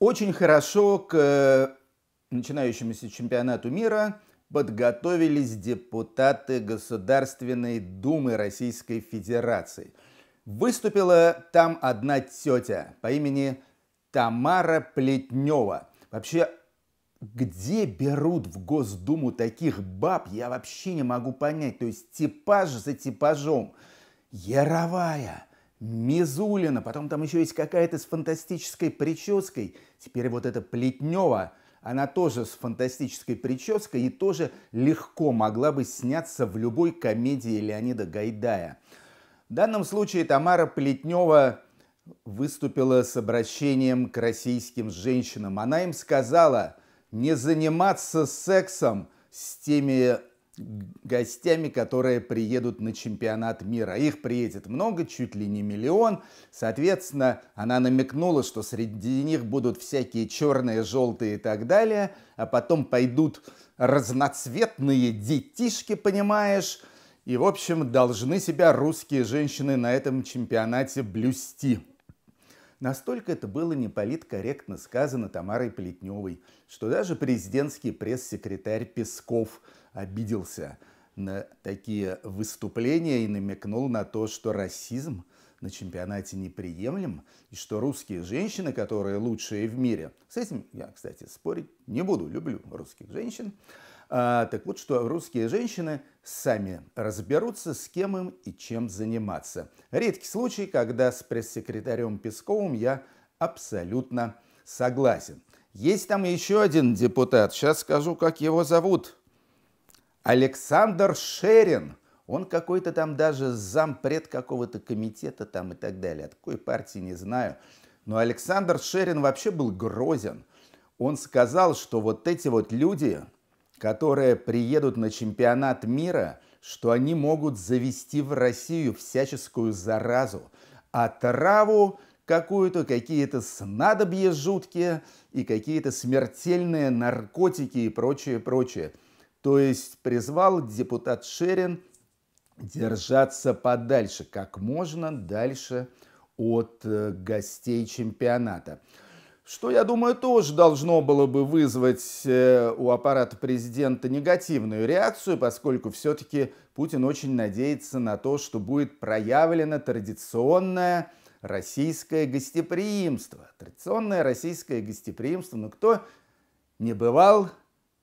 Очень хорошо к э, начинающемуся чемпионату мира подготовились депутаты Государственной Думы Российской Федерации. Выступила там одна тетя по имени Тамара Плетнева. Вообще, где берут в Госдуму таких баб, я вообще не могу понять. То есть типаж за типажом. Яровая – Мизулина, потом там еще есть какая-то с фантастической прической. Теперь вот эта Плетнева, она тоже с фантастической прической и тоже легко могла бы сняться в любой комедии Леонида Гайдая. В данном случае Тамара Плетнева выступила с обращением к российским женщинам. Она им сказала не заниматься сексом с теми гостями, которые приедут на чемпионат мира. Их приедет много, чуть ли не миллион. Соответственно, она намекнула, что среди них будут всякие черные, желтые и так далее. А потом пойдут разноцветные детишки, понимаешь. И, в общем, должны себя русские женщины на этом чемпионате блюсти. Настолько это было неполиткорректно сказано Тамарой Плетневой, что даже президентский пресс-секретарь Песков обиделся на такие выступления и намекнул на то, что расизм – на чемпионате неприемлем, и что русские женщины, которые лучшие в мире, с этим я, кстати, спорить не буду, люблю русских женщин, а, так вот, что русские женщины сами разберутся, с кем им и чем заниматься. Редкий случай, когда с пресс-секретарем Песковым я абсолютно согласен. Есть там еще один депутат, сейчас скажу, как его зовут. Александр Шерин. Он какой-то там даже зампред какого-то комитета там и так далее. От какой партии не знаю. Но Александр Шерин вообще был грозен. Он сказал, что вот эти вот люди, которые приедут на чемпионат мира, что они могут завести в Россию всяческую заразу. Отраву а какую-то, какие-то снадобья жуткие и какие-то смертельные наркотики и прочее, прочее. То есть призвал депутат Шерин – держаться подальше, как можно дальше от э, гостей чемпионата. Что, я думаю, тоже должно было бы вызвать э, у аппарата президента негативную реакцию, поскольку все-таки Путин очень надеется на то, что будет проявлено традиционное российское гостеприимство. Традиционное российское гостеприимство, но ну, кто не бывал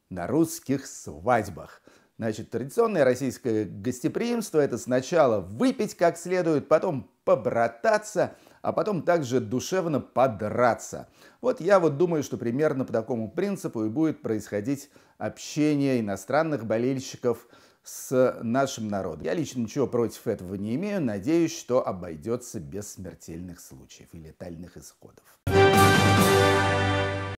на русских свадьбах? Значит, традиционное российское гостеприимство – это сначала выпить как следует, потом побрататься, а потом также душевно подраться. Вот я вот думаю, что примерно по такому принципу и будет происходить общение иностранных болельщиков с нашим народом. Я лично ничего против этого не имею, надеюсь, что обойдется без смертельных случаев и летальных исходов.